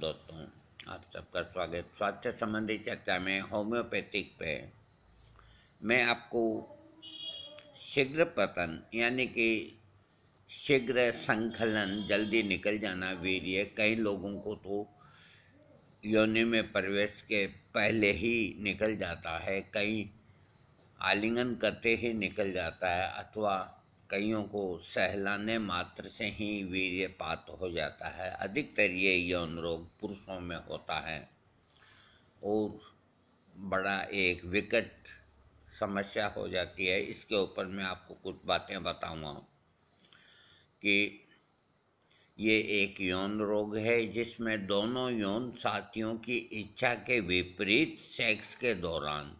दोस्तों आप सबका स्वागत स्वास्थ्य संबंधी चर्चा में होम्योपैथिक पे मैं आपको शीघ्र पतन यानी कि शीघ्र संकलन जल्दी निकल जाना वीर्य कई लोगों को तो योनि में प्रवेश के पहले ही निकल जाता है कई आलिंगन करते ही निकल जाता है अथवा कईयों को सहलाने मात्र से ही वीर्यपात हो जाता है अधिकतर ये यौन रोग पुरुषों में होता है और बड़ा एक विकट समस्या हो जाती है इसके ऊपर मैं आपको कुछ बातें बताऊंगा कि ये एक यौन रोग है जिसमें दोनों यौन साथियों की इच्छा के विपरीत सेक्स के दौरान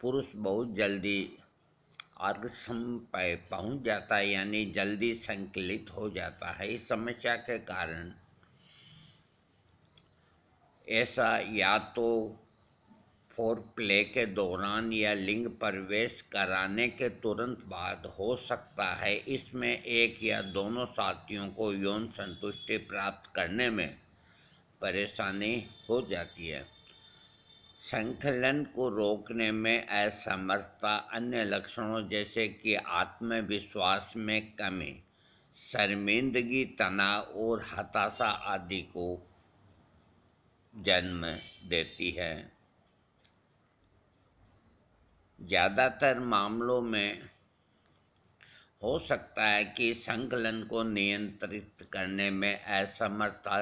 पुरुष बहुत जल्दी आर्गसम पर पहुँच जाता है यानी जल्दी संकलित हो जाता है इस समस्या के कारण ऐसा या तो फोर प्ले के दौरान या लिंग प्रवेश कराने के तुरंत बाद हो सकता है इसमें एक या दोनों साथियों को यौन संतुष्टि प्राप्त करने में परेशानी हो जाती है संकलन को रोकने में असमर्थता अन्य लक्षणों जैसे कि आत्मविश्वास में कमी शर्मिंदगी तनाव और हताशा आदि को जन्म देती है ज़्यादातर मामलों में हो सकता है कि संकलन को नियंत्रित करने में असमर्थता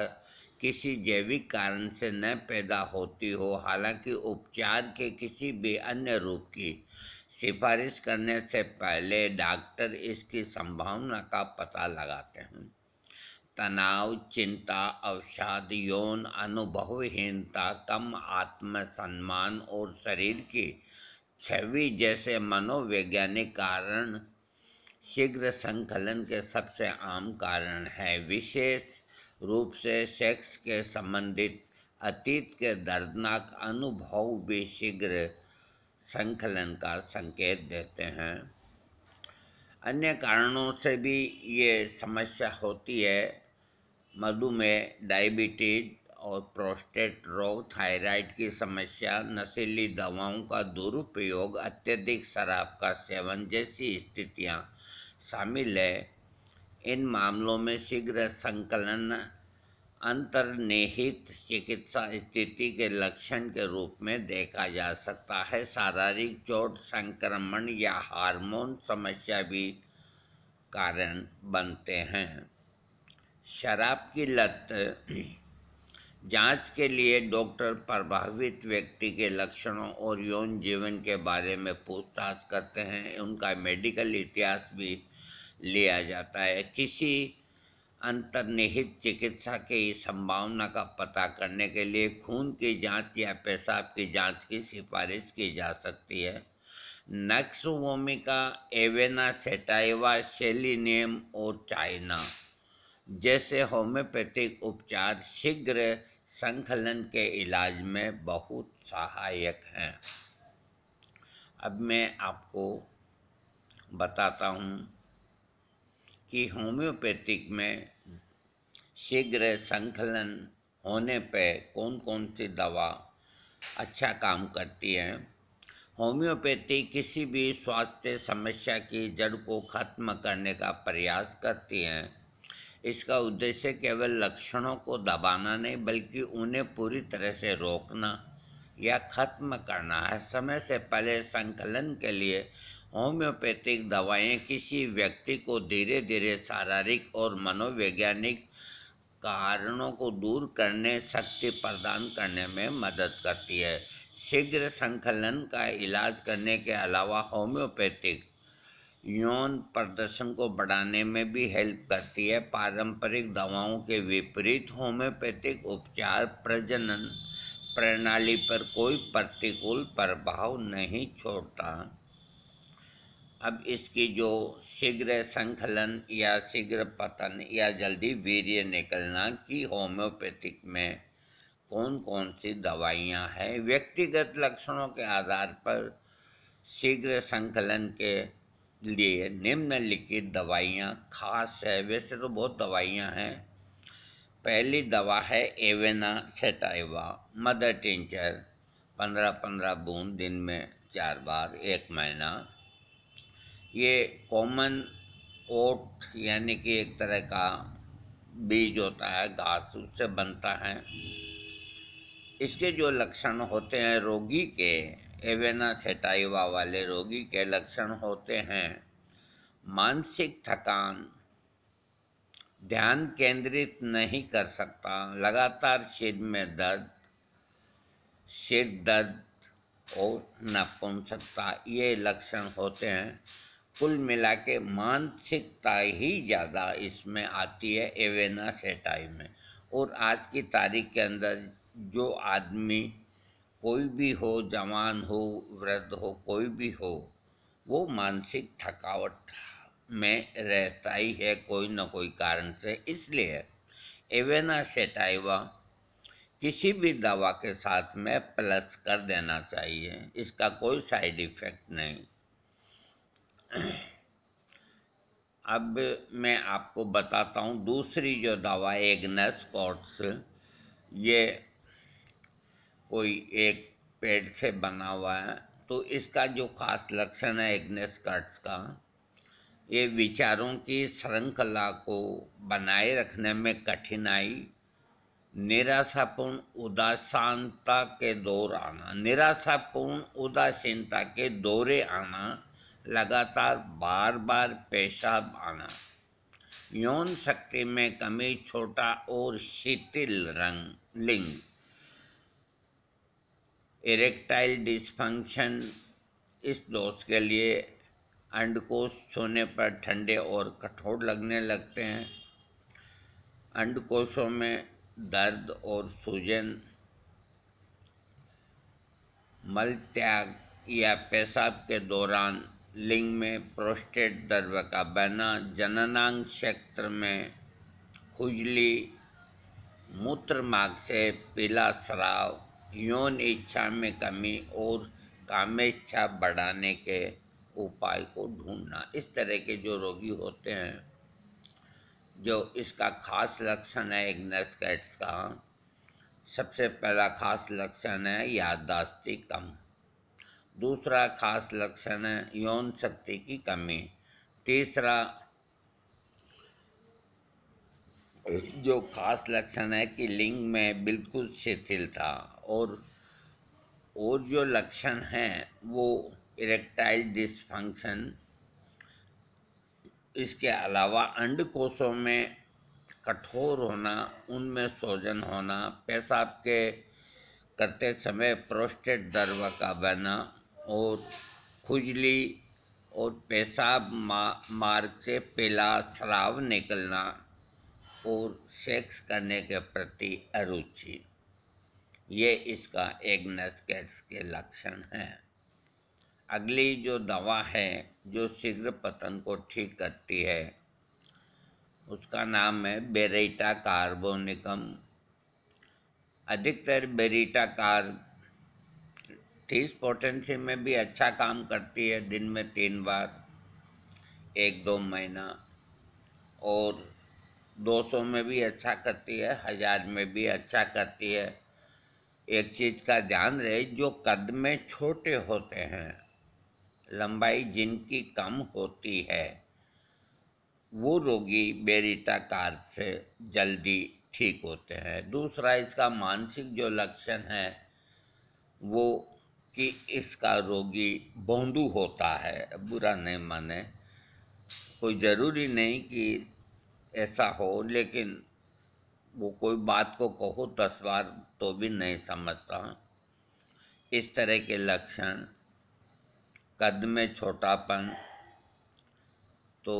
किसी जैविक कारण से न पैदा होती हो हालांकि उपचार के किसी भी अन्य रूप की सिफारिश करने से पहले डॉक्टर इसकी संभावना का पता लगाते हैं तनाव चिंता अवसाद यौन अनुभवहीनता कम आत्मसम्मान और शरीर की छवि जैसे मनोवैज्ञानिक कारण शीघ्र संकलन के सबसे आम कारण है विशेष रूप से सेक्स के संबंधित अतीत के दर्दनाक अनुभव भी शीघ्र संकलन का संकेत देते हैं अन्य कारणों से भी ये समस्या होती है मधुमेह डायबिटीज और प्रोस्टेट रोग थायराइड की समस्या नशीली दवाओं का दुरुपयोग अत्यधिक शराब का सेवन जैसी स्थितियां शामिल है इन मामलों में शीघ्र संकलन अंतर्निहित चिकित्सा स्थिति के लक्षण के रूप में देखा जा सकता है शारीरिक चोट संक्रमण या हार्मोन समस्या भी कारण बनते हैं शराब की लत जांच के लिए डॉक्टर प्रभावित व्यक्ति के लक्षणों और यौन जीवन के बारे में पूछताछ करते हैं उनका मेडिकल इतिहास भी लिया जाता है किसी अंतर्निहित चिकित्सा के संभावना का पता करने के लिए खून की जांच या पेशाब की जांच की सिफारिश की जा सकती है Nux Vomica Avena Sativa selenium और चाइना जैसे होम्योपैथिक उपचार शीघ्र संकलन के इलाज में बहुत सहायक हैं अब मैं आपको बताता हूँ कि होम्योपैथिक में शीघ्र संकलन होने पर कौन कौन सी दवा अच्छा काम करती है होम्योपैथी किसी भी स्वास्थ्य समस्या की जड़ को खत्म करने का प्रयास करती है इसका उद्देश्य केवल लक्षणों को दबाना नहीं बल्कि उन्हें पूरी तरह से रोकना या खत्म करना है समय से पहले संकलन के लिए होम्योपैथिक दवाएं किसी व्यक्ति को धीरे धीरे शारीरिक और मनोवैज्ञानिक कारणों को दूर करने शक्ति प्रदान करने में मदद करती है शीघ्र संकलन का इलाज करने के अलावा होम्योपैथिक यौन प्रदर्शन को बढ़ाने में भी हेल्प करती है पारंपरिक दवाओं के विपरीत होम्योपैथिक उपचार प्रजनन प्रणाली पर कोई प्रतिकूल प्रभाव नहीं छोड़ता अब इसकी जो शीघ्र संकलन या शीघ्र पतन या जल्दी वीर्य निकलना की होम्योपैथिक में कौन कौन सी दवाइयाँ हैं व्यक्तिगत लक्षणों के आधार पर शीघ्र संकलन के लिए निम्नलिखित दवाइयाँ खास है वैसे तो बहुत दवाइयाँ हैं पहली दवा है एवेना सेटाइवा मदर टिंचर पंद्रह पंद्रह बूंद दिन में चार बार एक महीना ये कॉमन ओट यानी कि एक तरह का बीज होता है घास उससे बनता है इसके जो लक्षण होते हैं रोगी के एवेना सेटाइवा वाले रोगी के लक्षण होते हैं मानसिक थकान ध्यान केंद्रित नहीं कर सकता लगातार सिर में दर्द सिर दर्द और न पहुँच सकता ये लक्षण होते हैं कुल मिला के मानसिकता ही ज़्यादा इसमें आती है एवेना सेटाई में और आज की तारीख के अंदर जो आदमी कोई भी हो जवान हो वृद्ध हो कोई भी हो वो मानसिक थकावट में रहता ही है कोई ना कोई कारण से इसलिए एवेना सेटाइवा किसी भी दवा के साथ में प्लस कर देना चाहिए इसका कोई साइड इफ़ेक्ट नहीं अब मैं आपको बताता हूँ दूसरी जो दवा एग्नेस कॉर्ट्स ये कोई एक पेड़ से बना हुआ है तो इसका जो खास लक्षण है एग्नेस कॉर्ट्स का ये विचारों की श्रृंखला को बनाए रखने में कठिनाई निराशापूर्ण उदासीनता के दौर आना निराशापूर्ण उदासीनता के दौरे आना लगातार बार बार पेशाब आना यौन शक्ति में कमी छोटा और शिथिल रंग लिंग इरेक्टाइल डिस्फंक्शन इस दोष के लिए अंडकोश छूने पर ठंडे और कठोर लगने लगते हैं अंडकोशों में दर्द और सूजन मल त्याग या पेशाब के दौरान लिंग में प्रोस्टेट दर्व का बहना जननांग क्षेत्र में खुजली मूत्र मार्ग से पीला स्राव यौन इच्छा में कमी और कामेच्छा बढ़ाने के उपाय को ढूंढना इस तरह के जो रोगी होते हैं जो इसका खास लक्षण है इग्नस कैट्स का सबसे पहला खास लक्षण है याददाश्ती कम दूसरा खास लक्षण है यौन शक्ति की कमी तीसरा जो खास लक्षण है कि लिंग में बिल्कुल शिथिलता और और जो लक्षण है वो इरेक्टाइल डिसफंक्शन इसके अलावा अंडकोशों में कठोर होना उनमें सोजन होना पेशाब के करते समय प्रोस्टेट दर्व का बहना और खुजली और पेशाब मा, मार्ग से पीला श्राव निकलना और सेक्स करने के प्रति अरुचि ये इसका एक एग्नसकेट्स के लक्षण हैं अगली जो दवा है जो शीघ्र पतन को ठीक करती है उसका नाम है बेरेटा कार्बोनिकम अधिकतर बेरीटा कार्ब थीस पोटेंसी में भी अच्छा काम करती है दिन में तीन बार एक दो महीना और 200 में भी अच्छा करती है हज़ार में भी अच्छा करती है एक चीज़ का ध्यान रहे जो कद में छोटे होते हैं लंबाई जिनकी कम होती है वो रोगी बेरिता कार से जल्दी ठीक होते हैं दूसरा इसका मानसिक जो लक्षण है वो कि इसका रोगी बौंदू होता है बुरा नहीं माने कोई ज़रूरी नहीं कि ऐसा हो लेकिन वो कोई बात को कहो दस बार तो भी नहीं समझता इस तरह के लक्षण कद में छोटापन तो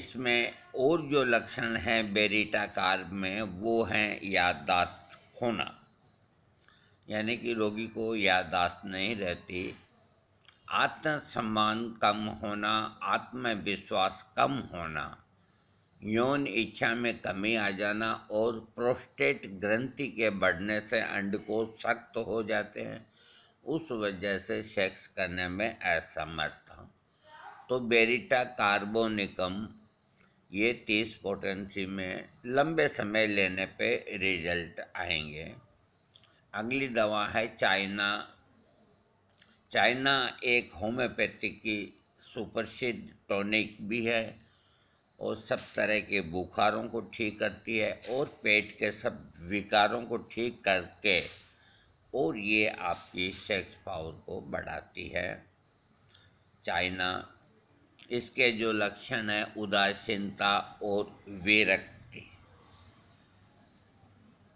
इसमें और जो लक्षण हैं बेरिटाकार में वो हैं याददाश्त खोना यानी कि रोगी को यादाश्त नहीं रहती आत्मसम्मान कम होना आत्मविश्वास कम होना यौन इच्छा में कमी आ जाना और प्रोस्टेट ग्रंथि के बढ़ने से अंडकोश सख्त हो जाते हैं उस वजह से सेक्स करने में असमर्थ हूँ तो बेरिटा कार्बोनिकम ये तीस पोटेंसी में लंबे समय लेने पे रिजल्ट आएंगे अगली दवा है चाइना चाइना एक होम्योपैथी की सुप्रसिद्ध टॉनिक भी है और सब तरह के बुखारों को ठीक करती है और पेट के सब विकारों को ठीक करके और ये आपकी सेक्स पावर को बढ़ाती है चाइना इसके जो लक्षण हैं उदासीनता और विरक्त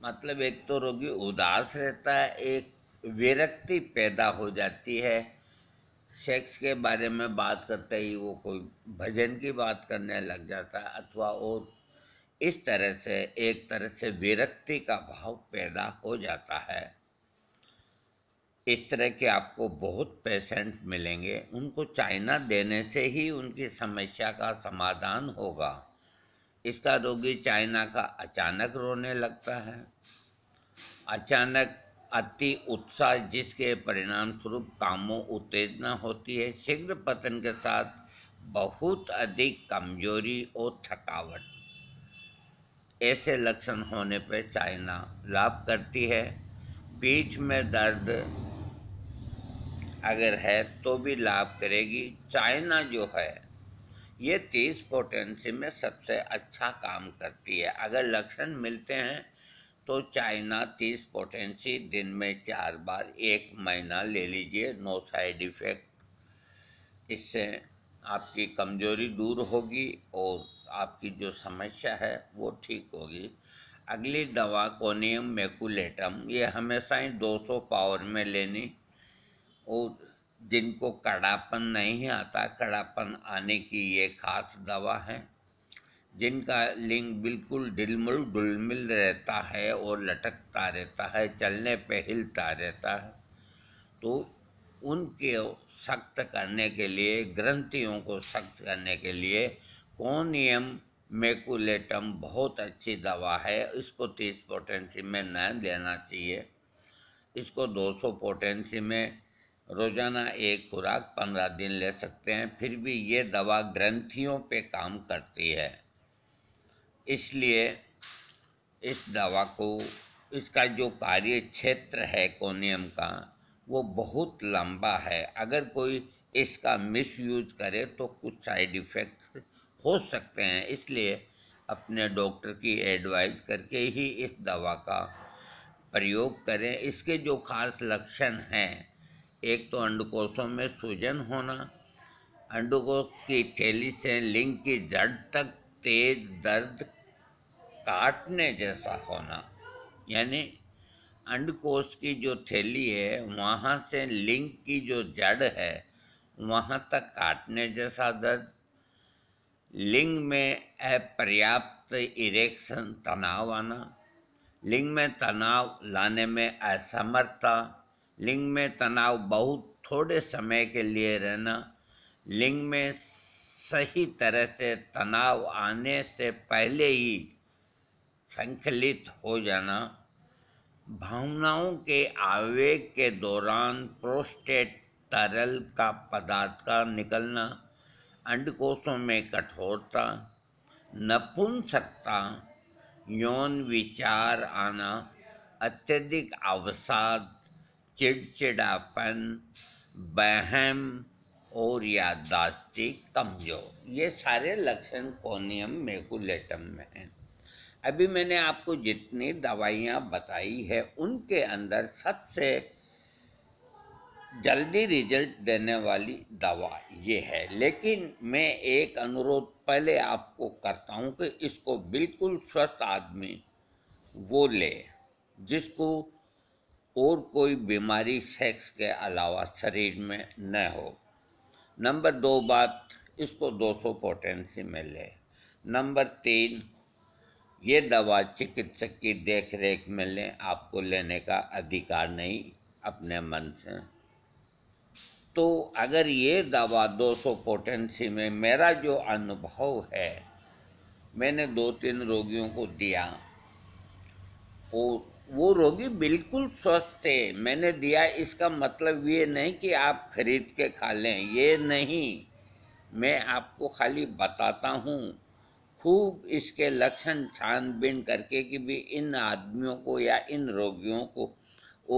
मतलब एक तो रोगी उदास रहता है एक विरक्ति पैदा हो जाती है सेक्स के बारे में बात करते ही वो कोई भजन की बात करने लग जाता है अथवा और इस तरह से एक तरह से विरक्ति का भाव पैदा हो जाता है इस तरह के आपको बहुत पेशेंट मिलेंगे उनको चाइना देने से ही उनकी समस्या का समाधान होगा इसका रोगी चाइना का अचानक रोने लगता है अचानक अति उत्साह जिसके परिणाम स्वरूप कामों उत्तेजना होती है शीघ्र पतन के साथ बहुत अधिक कमजोरी और थकावट ऐसे लक्षण होने पर चाइना लाभ करती है पीठ में दर्द अगर है तो भी लाभ करेगी चाइना जो है ये तीस पोटेंसी में सबसे अच्छा काम करती है अगर लक्षण मिलते हैं तो चाइना तीस पोटेंसी दिन में चार बार एक महीना ले लीजिए नो साइड इफ़ेक्ट इससे आपकी कमजोरी दूर होगी और आपकी जो समस्या है वो ठीक होगी अगली दवा कोनियम मेकुलेटम ये हमेशा ही 200 पावर में लेनी और जिनको कड़ापन नहीं आता कड़ापन आने की ये खास दवा है जिनका लिंग बिल्कुल डिलमुल डुलमिल रहता है और लटकता रहता है चलने पे हिलता रहता है तो उनके सख्त करने के लिए ग्रंथियों को सख्त करने के लिए कोनियम मेकुलेटम बहुत अच्छी दवा है इसको तीस पोटेंसी में न देना चाहिए इसको 200 पोटेंसी में रोज़ाना एक खुराक पंद्रह दिन ले सकते हैं फिर भी ये दवा ग्रंथियों पे काम करती है इसलिए इस दवा को इसका जो कार्य क्षेत्र है कोनियम का वो बहुत लंबा है अगर कोई इसका मिस यूज करे तो कुछ साइड इफ़ेक्ट्स हो सकते हैं इसलिए अपने डॉक्टर की एडवाइस करके ही इस दवा का प्रयोग करें इसके जो खास लक्षण हैं एक तो अंडकोशों में सूजन होना अंडकोश की थैली से लिंग की जड़ तक तेज दर्द काटने जैसा होना यानी अंडकोश की जो थैली है वहाँ से लिंग की जो जड़ है वहाँ तक काटने जैसा दर्द लिंग में अपर्याप्त इरेक्शन तनाव आना लिंग में तनाव लाने में असमर्थता लिंग में तनाव बहुत थोड़े समय के लिए रहना लिंग में सही तरह से तनाव आने से पहले ही संकलित हो जाना भावनाओं के आवेग के दौरान प्रोस्टेट तरल का पदार्थ का निकलना अंडकोशों में कठोरता नपुंसकता यौन विचार आना अत्यधिक अवसाद चिड़चिड़ापन बहम और यादाश्ती कमजोर ये सारे लक्षण कोनियम मेकुलेटम में हैं अभी मैंने आपको जितनी दवाइयाँ बताई है उनके अंदर सबसे जल्दी रिजल्ट देने वाली दवा ये है लेकिन मैं एक अनुरोध पहले आपको करता हूँ कि इसको बिल्कुल स्वस्थ आदमी वो ले जिसको और कोई बीमारी सेक्स के अलावा शरीर में न हो नंबर दो बात इसको 200 पोटेंसी में ले नंबर तीन ये दवा चिकित्सक की देख रेख में ले आपको लेने का अधिकार नहीं अपने मन से तो अगर ये दवा 200 पोटेंसी में मेरा जो अनुभव है मैंने दो तीन रोगियों को दिया और वो रोगी बिल्कुल स्वस्थ है मैंने दिया इसका मतलब ये नहीं कि आप खरीद के खा लें ये नहीं मैं आपको खाली बताता हूँ खूब इसके लक्षण छानबीन करके कि भी इन आदमियों को या इन रोगियों को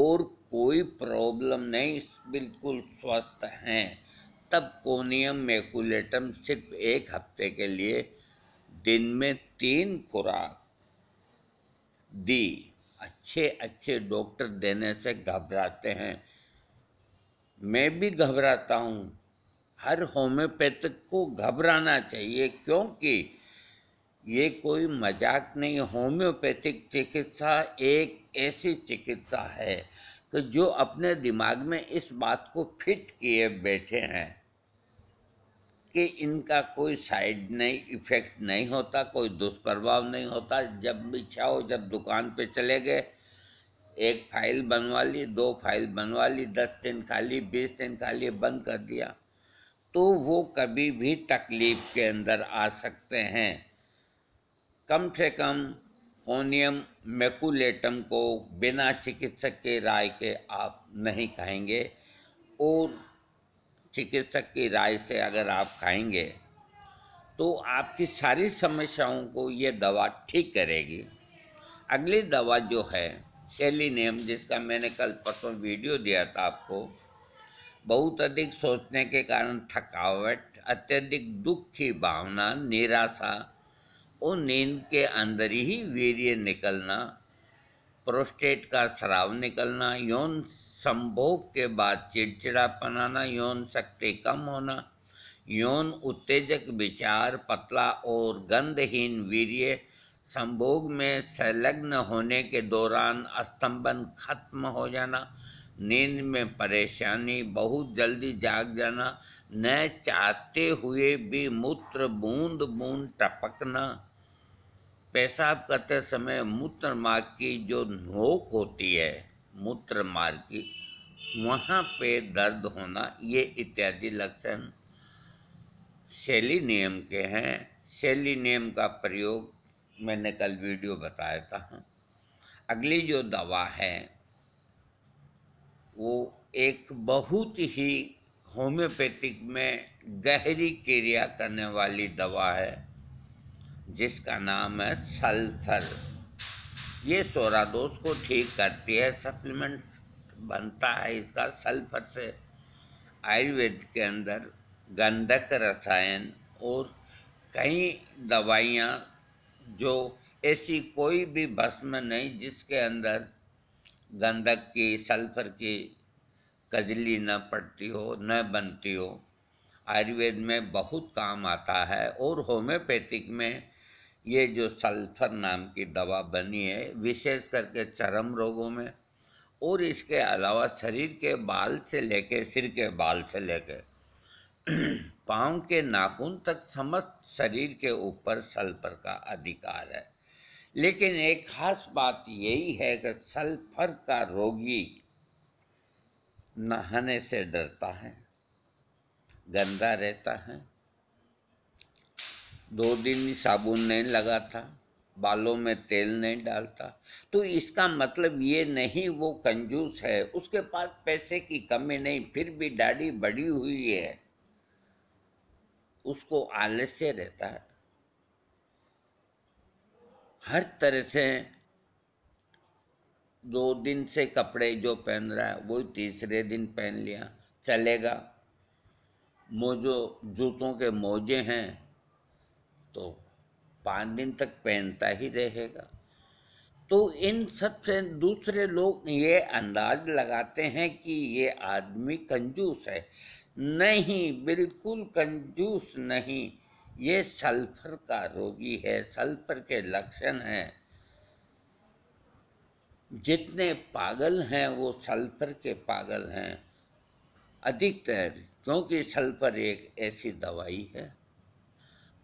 और कोई प्रॉब्लम नहीं बिल्कुल स्वस्थ हैं तब कोनियम मेकुलेटम सिर्फ एक हफ्ते के लिए दिन में तीन खुराक दी अच्छे अच्छे डॉक्टर देने से घबराते हैं मैं भी घबराता हूँ हर होम्योपैथिक को घबराना चाहिए क्योंकि ये कोई मजाक नहीं होम्योपैथिक चिकित्सा एक ऐसी चिकित्सा है कि जो अपने दिमाग में इस बात को फिट किए बैठे हैं कि इनका कोई साइड नहीं इफ़ेक्ट नहीं होता कोई दुष्प्रभाव नहीं होता जब इच्छा हो जब दुकान पे चले गए एक फाइल बनवा ली दो फाइल बनवा ली दस दिन खाली बीस दिन खाली बंद कर दिया तो वो कभी भी तकलीफ़ के अंदर आ सकते हैं कम से कम कोनियम मेकुलेटम को बिना चिकित्सक के राय के आप नहीं खाएंगे और चिकित्सक की राय से अगर आप खाएंगे तो आपकी सारी समस्याओं को ये दवा ठीक करेगी अगली दवा जो है सेलिनियम जिसका मैंने कल परसों वीडियो दिया था आपको बहुत अधिक सोचने के कारण थकावट अत्यधिक दुख की भावना निराशा और नींद के अंदर ही वीर्य निकलना प्रोस्टेट का श्राव निकलना यौन संभोग के बाद चिड़चिड़ापन आना यौन शक्ति कम होना यौन उत्तेजक विचार पतला और गंधहीन वीर्य संभोग में संलग्न होने के दौरान स्तंभन खत्म हो जाना नींद में परेशानी बहुत जल्दी जाग जाना न चाहते हुए भी मूत्र बूंद बूंद टपकना पेशाब करते समय मूत्र माग की जो नोक होती है मूत्र मार्ग की वहाँ पे दर्द होना ये इत्यादि लक्षण शैली नियम के हैं नियम का प्रयोग मैंने कल वीडियो बताया था अगली जो दवा है वो एक बहुत ही होम्योपैथिक में गहरी क्रिया करने वाली दवा है जिसका नाम है सल्फर ये सोरा दोष को ठीक करती है सप्लीमेंट बनता है इसका सल्फर से आयुर्वेद के अंदर गंधक रसायन और कई दवाइयाँ जो ऐसी कोई भी भस्म नहीं जिसके अंदर गंधक की सल्फर की कजली न पड़ती हो न बनती हो आयुर्वेद में बहुत काम आता है और होम्योपैथिक में ये जो सल्फर नाम की दवा बनी है विशेष करके चरम रोगों में और इसके अलावा शरीर के बाल से लेके सिर के बाल से लेके पाँव के नाखून तक समस्त शरीर के ऊपर सल्फर का अधिकार है लेकिन एक खास बात यही है कि सल्फर का रोगी नहाने से डरता है गंदा रहता है दो दिन साबुन नहीं लगाता बालों में तेल नहीं डालता तो इसका मतलब ये नहीं वो कंजूस है उसके पास पैसे की कमी नहीं फिर भी दाढ़ी बड़ी हुई है उसको आलस्य रहता है हर तरह से दो दिन से कपड़े जो पहन रहा है वही तीसरे दिन पहन लिया चलेगा मोजो जूतों के मोजे हैं तो पाँच दिन तक पहनता ही रहेगा तो इन सबसे दूसरे लोग ये अंदाज लगाते हैं कि ये आदमी कंजूस है नहीं बिल्कुल कंजूस नहीं ये सल्फर का रोगी है सल्फर के लक्षण हैं जितने पागल हैं वो सल्फर के पागल हैं अधिकतर क्योंकि सल्फर एक ऐसी दवाई है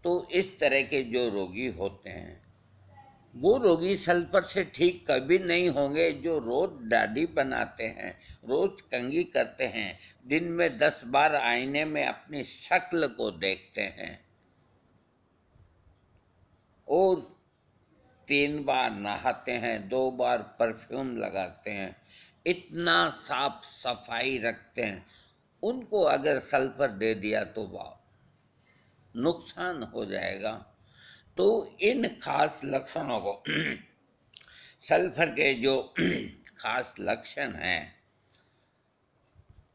तो इस तरह के जो रोगी होते हैं वो रोगी सल्फर से ठीक कभी नहीं होंगे जो रोज़ दाढ़ी बनाते हैं रोज़ कंगी करते हैं दिन में दस बार आईने में अपनी शक्ल को देखते हैं और तीन बार नहाते हैं दो बार परफ्यूम लगाते हैं इतना साफ सफाई रखते हैं उनको अगर सल्फर दे दिया तो वाह नुकसान हो जाएगा तो इन खास लक्षणों को सल्फर के जो खास लक्षण हैं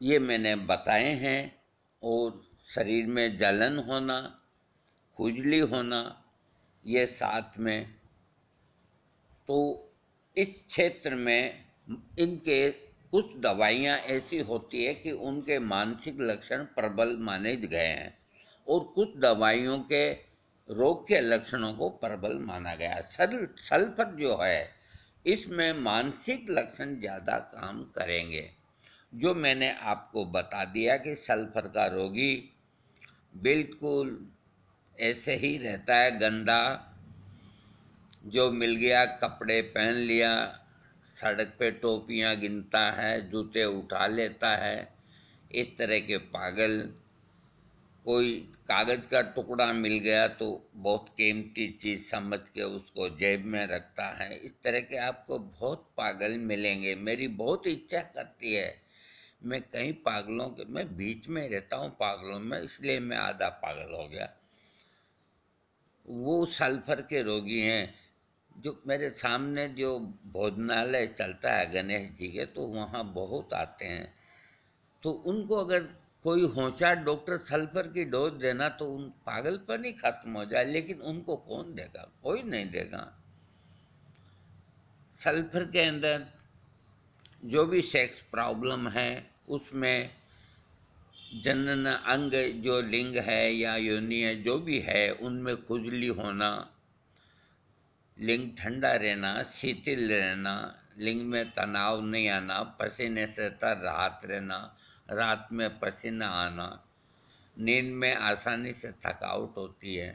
ये मैंने बताए हैं और शरीर में जलन होना खुजली होना ये साथ में तो इस क्षेत्र में इनके कुछ दवाइयाँ ऐसी होती है कि उनके मानसिक लक्षण प्रबल माने गए हैं और कुछ दवाइयों के रोग के लक्षणों को प्रबल माना गया सल सल्फर जो है इसमें मानसिक लक्षण ज़्यादा काम करेंगे जो मैंने आपको बता दिया कि सल्फर का रोगी बिल्कुल ऐसे ही रहता है गंदा जो मिल गया कपड़े पहन लिया सड़क पे टोपियाँ गिनता है जूते उठा लेता है इस तरह के पागल कोई कागज़ का टुकड़ा मिल गया तो बहुत कीमती चीज़ समझ के उसको जेब में रखता है इस तरह के आपको बहुत पागल मिलेंगे मेरी बहुत इच्छा करती है मैं कई पागलों के मैं बीच में रहता हूँ पागलों में इसलिए मैं आधा पागल हो गया वो सल्फर के रोगी हैं जो मेरे सामने जो भोजनालय चलता है गणेश जी के तो वहाँ बहुत आते हैं तो उनको अगर कोई होशियार डॉक्टर सल्फर की डोज देना तो उन पागलपन ही खत्म हो जाए लेकिन उनको कौन देगा कोई नहीं देगा सल्फर के अंदर जो भी सेक्स प्रॉब्लम है उसमें जनन अंग जो लिंग है या योनि है जो भी है उनमें खुजली होना लिंग ठंडा रहना शीतिल रहना लिंग में तनाव नहीं आना पसीने से तर राहत रहना रात में पसीना आना नींद में आसानी से थकावट होती है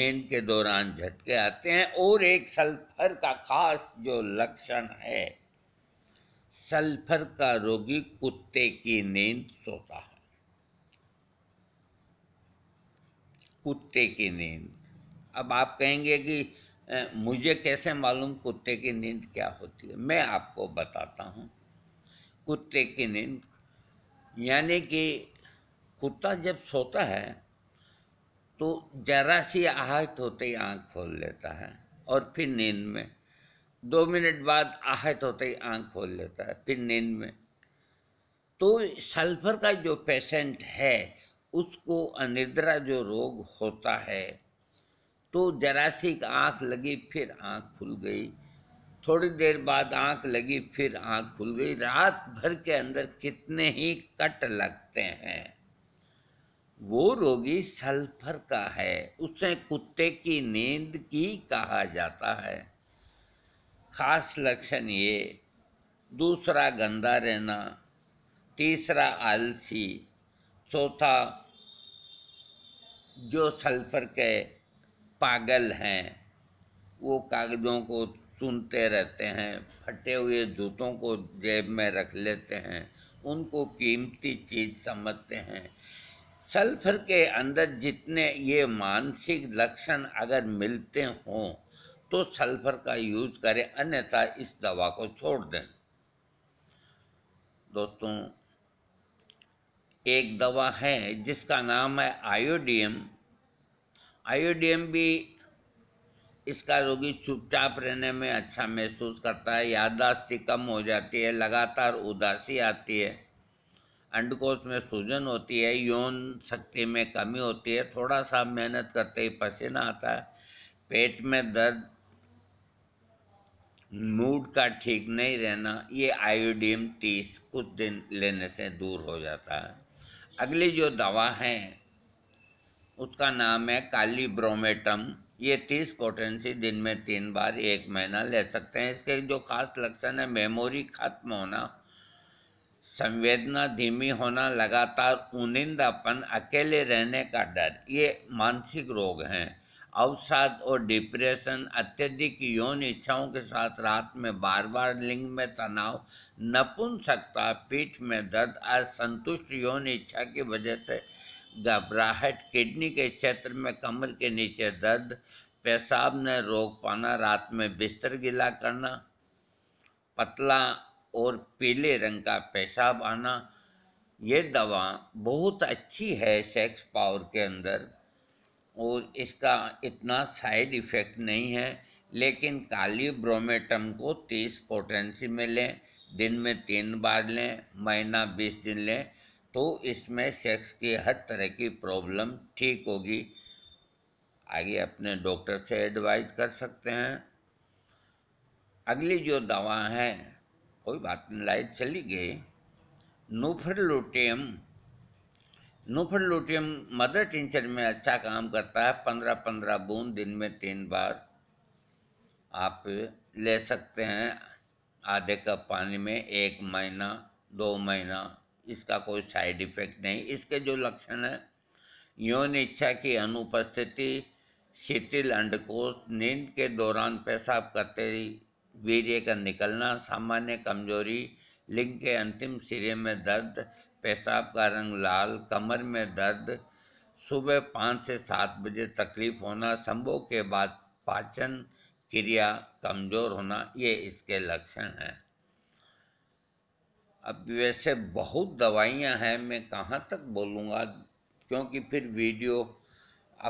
नींद के दौरान झटके आते हैं और एक सल्फर का खास जो लक्षण है सल्फर का रोगी कुत्ते की नींद सोता है कुत्ते की नींद अब आप कहेंगे कि मुझे कैसे मालूम कुत्ते की नींद क्या होती है मैं आपको बताता हूँ कुत्ते की नींद यानी कि कुत्ता जब सोता है तो जरा सी आहत होते ही आँख खोल लेता है और फिर नींद में दो मिनट बाद आहत होते ही आँख खोल लेता है फिर नींद में तो सल्फर का जो पेशेंट है उसको अनिद्रा जो रोग होता है तो जरासी आँख लगी फिर आँख खुल गई थोड़ी देर बाद आंख लगी फिर आंख खुल गई रात भर के अंदर कितने ही कट लगते हैं वो रोगी सल्फर का है उसे कुत्ते की नींद की कहा जाता है खास लक्षण ये दूसरा गंदा रहना तीसरा आलसी चौथा जो सल्फर के पागल हैं वो कागज़ों को सुनते रहते हैं फटे हुए जूतों को जेब में रख लेते हैं उनको कीमती चीज़ समझते हैं सल्फर के अंदर जितने ये मानसिक लक्षण अगर मिलते हों तो सल्फर का यूज करें अन्यथा इस दवा को छोड़ दें दोस्तों एक दवा है जिसका नाम है आयोडियम आयोडियम भी इसका रोगी चुपचाप रहने में अच्छा महसूस करता है याददाश्त कम हो जाती है लगातार उदासी आती है अंडकोश में सूजन होती है यौन शक्ति में कमी होती है थोड़ा सा मेहनत करते ही पसीना आता है पेट में दर्द मूड का ठीक नहीं रहना ये आयोडीन तीस कुछ दिन लेने से दूर हो जाता है अगली जो दवा है उसका नाम है काली ब्रोमेटम ये तीस पोटेंसी दिन में तीन बार एक महीना ले सकते हैं इसके जो खास लक्षण है मेमोरी खत्म होना संवेदना धीमी होना लगातार उनिंदापन अकेले रहने का डर ये मानसिक रोग हैं अवसाद और डिप्रेशन अत्यधिक यौन इच्छाओं के साथ रात में बार बार लिंग में तनाव नपुंसकता पीठ में दर्द असंतुष्ट यौन इच्छा की वजह से घबराहट किडनी के क्षेत्र में कमर के नीचे दर्द पेशाब न रोक पाना रात में बिस्तर गीला करना पतला और पीले रंग का पेशाब आना ये दवा बहुत अच्छी है सेक्स पावर के अंदर और इसका इतना साइड इफ़ेक्ट नहीं है लेकिन काली ब्रोमेटम को 30 पोटेंसी में लें दिन में तीन बार लें महीना 20 दिन लें तो इसमें सेक्स की हर तरह की प्रॉब्लम ठीक होगी आगे अपने डॉक्टर से एडवाइज कर सकते हैं अगली जो दवा है कोई बात नहीं लाइट चली गई नूफरलोटियम नूफरलोटियम मदर टिंचर में अच्छा काम करता है पंद्रह पंद्रह बूंद दिन में तीन बार आप ले सकते हैं आधे कप पानी में एक महीना दो महीना इसका कोई साइड इफेक्ट नहीं इसके जो लक्षण है यौन इच्छा की अनुपस्थिति शिथिल अंडकोष नींद के दौरान पेशाब करते वीर्य का निकलना सामान्य कमजोरी लिंग के अंतिम सिरे में दर्द पेशाब का रंग लाल कमर में दर्द सुबह पाँच से सात बजे तकलीफ होना संभोग के बाद पाचन क्रिया कमज़ोर होना ये इसके लक्षण हैं अब वैसे बहुत दवाइयाँ हैं मैं कहाँ तक बोलूँगा क्योंकि फिर वीडियो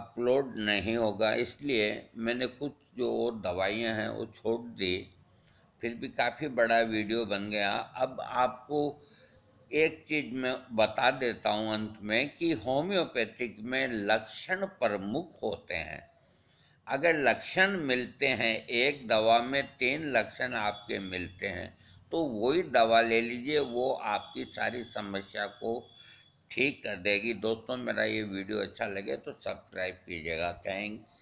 अपलोड नहीं होगा इसलिए मैंने कुछ जो और दवाइयाँ हैं वो छोड़ दी फिर भी काफ़ी बड़ा वीडियो बन गया अब आपको एक चीज़ मैं बता देता हूँ अंत में कि होम्योपैथिक में लक्षण प्रमुख होते हैं अगर लक्षण मिलते हैं एक दवा में तीन लक्षण आपके मिलते हैं तो वही दवा ले लीजिए वो आपकी सारी समस्या को ठीक कर देगी दोस्तों मेरा ये वीडियो अच्छा लगे तो सब्सक्राइब कीजिएगा थैंक्स